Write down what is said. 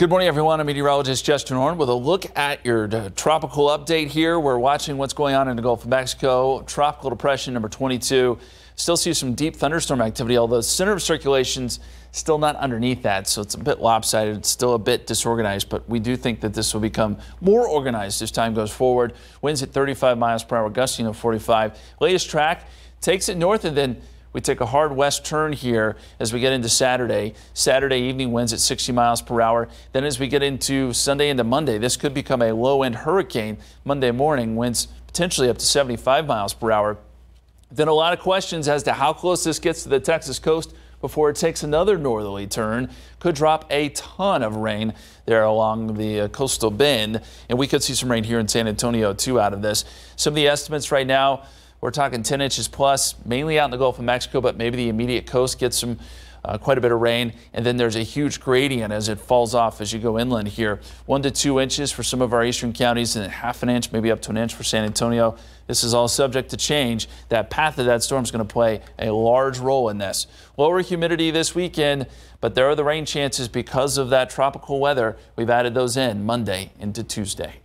Good morning, everyone. I'm meteorologist Justin Horn with a look at your tropical update here. We're watching what's going on in the Gulf of Mexico. Tropical depression number 22. Still see some deep thunderstorm activity, although center of circulation's still not underneath that, so it's a bit lopsided. It's still a bit disorganized, but we do think that this will become more organized as time goes forward. Winds at 35 miles per hour, gusting of 45. Latest track takes it north and then we take a hard west turn here as we get into Saturday. Saturday evening winds at 60 miles per hour. Then as we get into Sunday into Monday, this could become a low end hurricane. Monday morning winds potentially up to 75 miles per hour. Then a lot of questions as to how close this gets to the Texas coast before it takes another northerly turn. Could drop a ton of rain there along the uh, coastal bend, and we could see some rain here in San Antonio too out of this. Some of the estimates right now we're talking 10 inches plus, mainly out in the Gulf of Mexico, but maybe the immediate coast gets some uh, quite a bit of rain. And then there's a huge gradient as it falls off as you go inland here. One to two inches for some of our eastern counties and half an inch, maybe up to an inch for San Antonio. This is all subject to change. That path of that storm is going to play a large role in this. Lower humidity this weekend, but there are the rain chances because of that tropical weather. We've added those in Monday into Tuesday.